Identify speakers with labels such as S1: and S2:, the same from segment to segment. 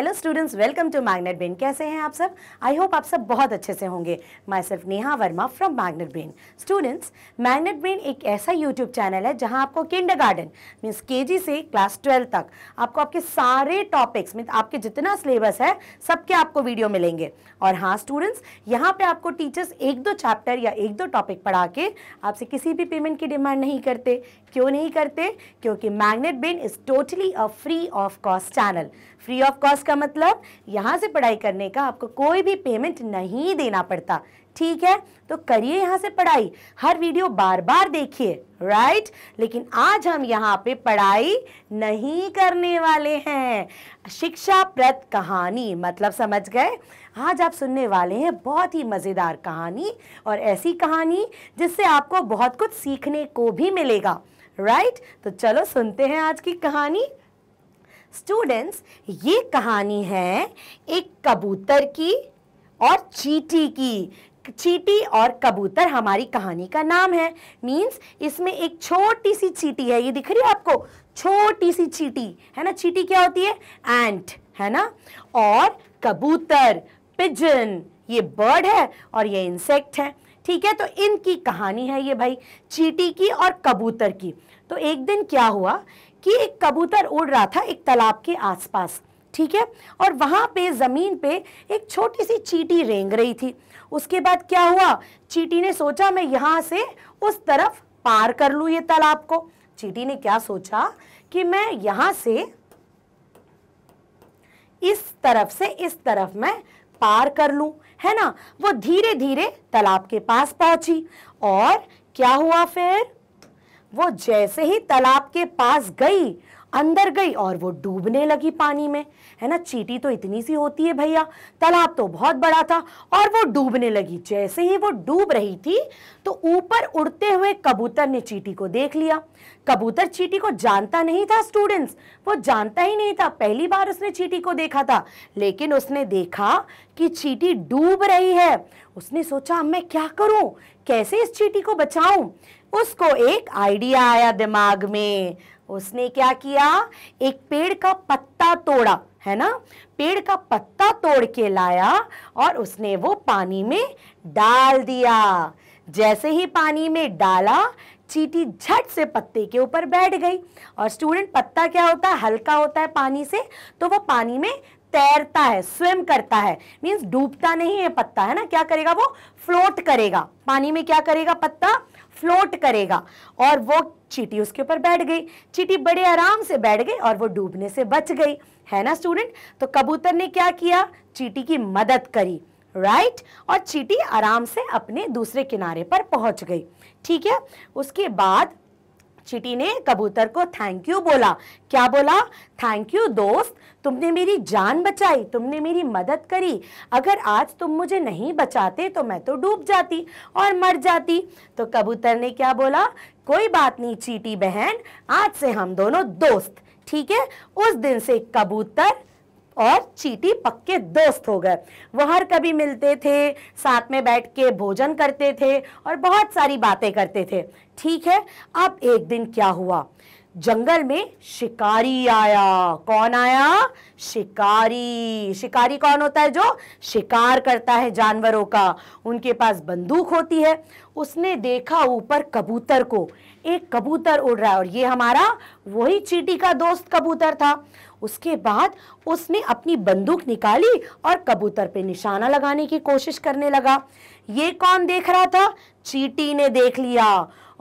S1: Hello students welcome to Magnet Brain कैसे हैं आप सब आई होप आप सब बहुत अच्छे से होंगे myself Neha Verma from Magnet Brain students Magnet Brain एक ऐसा यूट्यूब चैनल है जहां आपको किंडर गार्डन मीन्स के से क्लास ट्वेल्व तक आपको आपके सारे टॉपिक्स मीन आपके जितना सिलेबस है सबके आपको वीडियो मिलेंगे और हाँ स्टूडेंट्स यहाँ पर आपको टीचर्स एक दो चैप्टर या एक दो टॉपिक पढ़ा के आपसे किसी भी पेमेंट की डिमांड नहीं करते क्यों नहीं करते क्योंकि Magnet Brain is totally a free of cost channel free of cost का मतलब यहाँ से पढ़ाई करने का आपको कोई भी पेमेंट नहीं देना पड़ता ठीक है तो करिए यहाँ से पढ़ाई हर वीडियो बार बार देखिए राइट लेकिन आज हम यहाँ पे पढ़ाई नहीं करने वाले हैं शिक्षा प्रत कहानी मतलब समझ गए आज आप सुनने वाले हैं बहुत ही मज़ेदार कहानी और ऐसी कहानी जिससे आपको बहुत कुछ सीखने को भी मिलेगा राइट तो चलो सुनते हैं आज की कहानी स्टूडेंट्स ये कहानी है एक कबूतर की और चीटी की चीटी और कबूतर हमारी कहानी का नाम है मींस इसमें एक छोटी सी चीटी है ये दिख रही है आपको छोटी सी चीटी है ना चीटी क्या होती है एंट है ना और कबूतर पिजन ये बर्ड है और ये इंसेक्ट है ठीक है तो इनकी कहानी है ये भाई चीटी की और कबूतर की तो एक दिन क्या हुआ कि एक कबूतर उड़ रहा था एक तालाब के आसपास ठीक है और वहाँ पे ज़मीन पे एक छोटी सी चीटी रेंग रही थी उसके बाद क्या हुआ चीटी ने सोचा मैं यहाँ से उस तरफ पार कर लूँ ये तालाब को चीटी ने क्या सोचा कि मैं यहाँ से इस तरफ से इस तरफ मैं पार कर लूँ है ना वो धीरे धीरे तालाब के पास पहुँची और क्या हुआ फिर वो जैसे ही तालाब के पास गई अंदर गई और वो डूबने लगी पानी में है ना चीटी तो इतनी सी होती है भैया तालाब तो बहुत बड़ा था और वो डूबने लगी जैसे ही वो डूब रही थी तो ऊपर उड़ते हुए कबूतर ने चीटी को देख लिया कबूतर चीटी को जानता नहीं था स्टूडेंट्स वो जानता ही नहीं था पहली बार उसने चीटी को देखा था लेकिन उसने देखा कि चीटी डूब रही है उसने सोचा मैं क्या करूं कैसे इस चीटी को बचाऊं उसको एक आइडिया आया दिमाग में उसने क्या किया एक पेड़ का पत्ता तोड़ा है ना पेड़ का पत्ता तोड़ के लाया और उसने वो पानी में डाल दिया जैसे ही पानी में डाला चीटी झट से पत्ते के ऊपर बैठ गई और स्टूडेंट पत्ता क्या होता है हल्का होता है पानी से तो वो पानी में तैरता है स्विम करता है मीन्स डूबता नहीं है पत्ता है ना क्या करेगा वो फ्लोट करेगा पानी में क्या करेगा पत्ता फ्लोट करेगा और वो चीटी उसके ऊपर बैठ गई चीटी बड़े आराम से बैठ गई और वो डूबने से बच गई है ना स्टूडेंट तो कबूतर ने क्या किया चीटी की मदद करी राइट right? और चीटी आराम से अपने दूसरे किनारे पर पहुंच गई ठीक है उसके बाद चीटी ने कबूतर को थैंक यू बोला क्या बोला थैंक यू दोस्त तुमने मेरी जान बचाई तुमने मेरी मदद करी अगर आज तुम मुझे नहीं बचाते तो मैं तो डूब जाती और मर जाती तो कबूतर ने क्या बोला कोई बात नहीं चीटी बहन आज से हम दोनों दोस्त ठीक है उस दिन से कबूतर और चीटी पक्के दोस्त हो गए वो हर कभी मिलते थे साथ में बैठ के भोजन करते थे और बहुत सारी बातें करते थे ठीक है अब एक दिन क्या हुआ जंगल में शिकारी आया कौन आया शिकारी शिकारी कौन होता है जो शिकार करता है जानवरों का उनके पास बंदूक होती है उसने देखा ऊपर कबूतर को एक कबूतर उड़ रहा है और ये हमारा वही चीटी का दोस्त कबूतर था उसके बाद उसने अपनी बंदूक निकाली और कबूतर पे निशाना लगाने की कोशिश करने लगा ये कौन देख रहा था चीटी ने देख लिया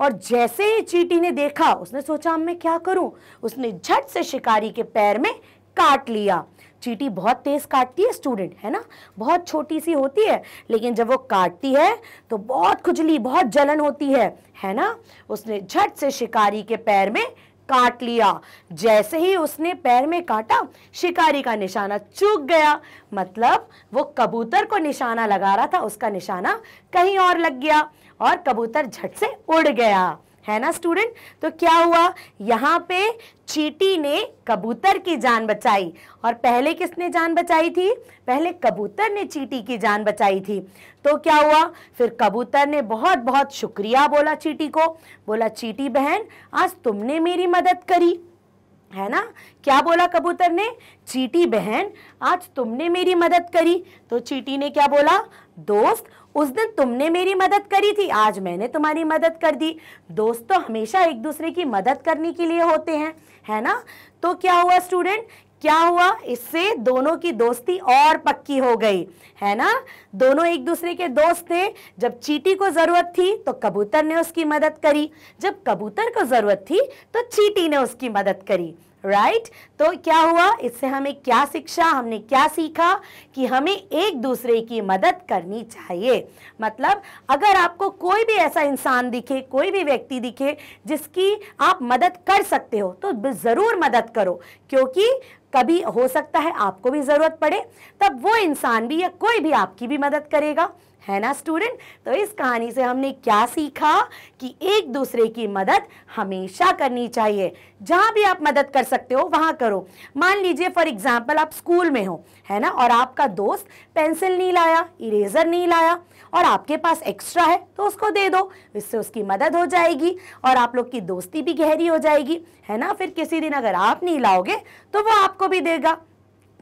S1: और जैसे ही चीटी ने देखा उसने सोचा मैं क्या करूं उसने झट से शिकारी के पैर में काट लिया चीटी बहुत तेज काटती है स्टूडेंट है ना बहुत छोटी सी होती है लेकिन जब वो काटती है तो बहुत खुजली बहुत जलन होती है है ना उसने झट से शिकारी के पैर में काट लिया जैसे ही उसने पैर में काटा शिकारी का निशाना चूक गया मतलब वो कबूतर को निशाना लगा रहा था उसका निशाना कहीं और लग गया और कबूतर झट से उड़ गया है ना स्टूडेंट तो क्या हुआ यहाँ पे चीटी ने कबूतर की जान बचाई और पहले किसने जान बचाई थी पहले कबूतर ने चीटी की जान बचाई थी तो क्या हुआ फिर कबूतर ने बहुत बहुत शुक्रिया बोला चीटी को बोला चीटी बहन आज तुमने मेरी मदद करी है ना क्या बोला कबूतर ने चीटी बहन आज तुमने मेरी मदद करी तो चीटी ने क्या बोला दोस्त उस दिन तुमने मेरी मदद करी थी आज मैंने तुम्हारी मदद कर दी दोस्तों तो हमेशा एक दूसरे की मदद करने के लिए होते हैं है ना तो क्या हुआ स्टूडेंट क्या हुआ इससे दोनों की दोस्ती और पक्की हो गई है ना दोनों एक दूसरे के दोस्त थे जब चीटी को ज़रूरत थी तो कबूतर ने उसकी मदद करी जब कबूतर को ज़रूरत थी तो चीटी ने उसकी मदद करी राइट right? तो क्या हुआ इससे हमें क्या शिक्षा हमने क्या सीखा कि हमें एक दूसरे की मदद करनी चाहिए मतलब अगर आपको कोई भी ऐसा इंसान दिखे कोई भी व्यक्ति दिखे जिसकी आप मदद कर सकते हो तो ज़रूर मदद करो क्योंकि कभी हो सकता है आपको भी ज़रूरत पड़े तब वो इंसान भी या कोई भी आपकी भी मदद करेगा है ना स्टूडेंट तो इस कहानी से हमने क्या सीखा कि एक दूसरे की मदद हमेशा करनी चाहिए जहाँ भी आप मदद कर सकते हो वहाँ करो मान लीजिए फॉर एग्जाम्पल आप स्कूल में हो है ना और आपका दोस्त पेंसिल नहीं लाया इरेजर नहीं लाया और आपके पास एक्स्ट्रा है तो उसको दे दो इससे उसकी मदद हो जाएगी और आप लोग की दोस्ती भी गहरी हो जाएगी है ना फिर किसी दिन अगर आप नहीं लाओगे तो वो आपको भी देगा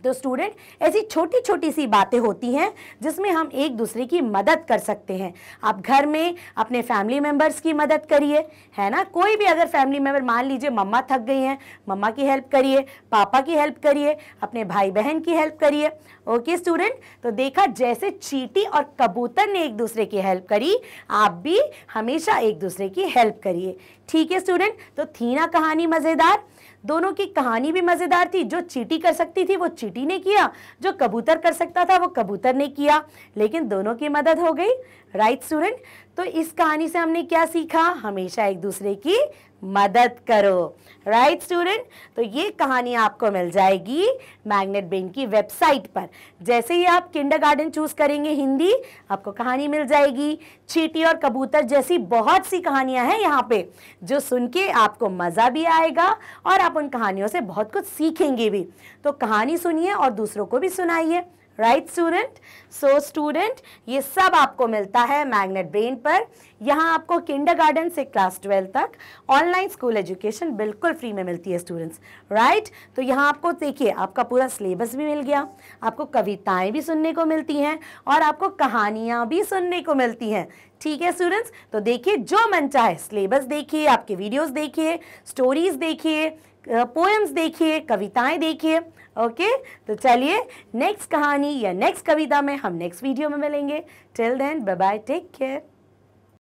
S1: तो स्टूडेंट ऐसी छोटी छोटी सी बातें होती हैं जिसमें हम एक दूसरे की मदद कर सकते हैं आप घर में अपने फैमिली मेम्बर्स की मदद करिए है ना कोई भी अगर फैमिली मेम्बर मान लीजिए मम्मा थक गई हैं मम्मा की हेल्प करिए पापा की हेल्प करिए अपने भाई बहन की हेल्प करिए ओके स्टूडेंट तो देखा जैसे चीटी और कबूतर ने एक दूसरे की हेल्प करी आप भी हमेशा एक दूसरे की हेल्प करिए ठीक है स्टूडेंट तो थी ना कहानी मज़ेदार दोनों की कहानी भी मज़ेदार थी जो चीटी कर सकती थी वो चीटी ने किया जो कबूतर कर सकता था वो कबूतर ने किया लेकिन दोनों की मदद हो गई राइट स्टूडेंट तो इस कहानी से हमने क्या सीखा हमेशा एक दूसरे की मदद करो राइट right, स्टूडेंट तो ये कहानी आपको मिल जाएगी मैग्नेट बेन की वेबसाइट पर जैसे ही आप किंडर गार्डन चूज करेंगे हिंदी आपको कहानी मिल जाएगी चीटी और कबूतर जैसी बहुत सी कहानियां हैं यहाँ पे जो सुन के आपको मज़ा भी आएगा और आप उन कहानियों से बहुत कुछ सीखेंगे भी तो कहानी सुनिए और दूसरों को भी सुनाइए राइट स्टूडेंट सो स्टूडेंट ये सब आपको मिलता है मैग्नेट ब्रेन पर यहाँ आपको किंडर से क्लास ट्वेल्व तक ऑनलाइन स्कूल एजुकेशन बिल्कुल फ्री में मिलती है स्टूडेंट्स राइट right? तो यहाँ आपको देखिए आपका पूरा सिलेबस भी मिल गया आपको कविताएं भी सुनने को मिलती हैं और आपको कहानियाँ भी सुनने को मिलती हैं ठीक है स्टूडेंट्स तो देखिए जो मन चाहे सिलेबस देखिए आपके वीडियोज देखिए स्टोरीज देखिए पोएम्स देखिए कविताएं देखिए ओके तो चलिए नेक्स्ट कहानी या नेक्स्ट कविता में हम नेक्स्ट वीडियो में मिलेंगे till then bye bye take care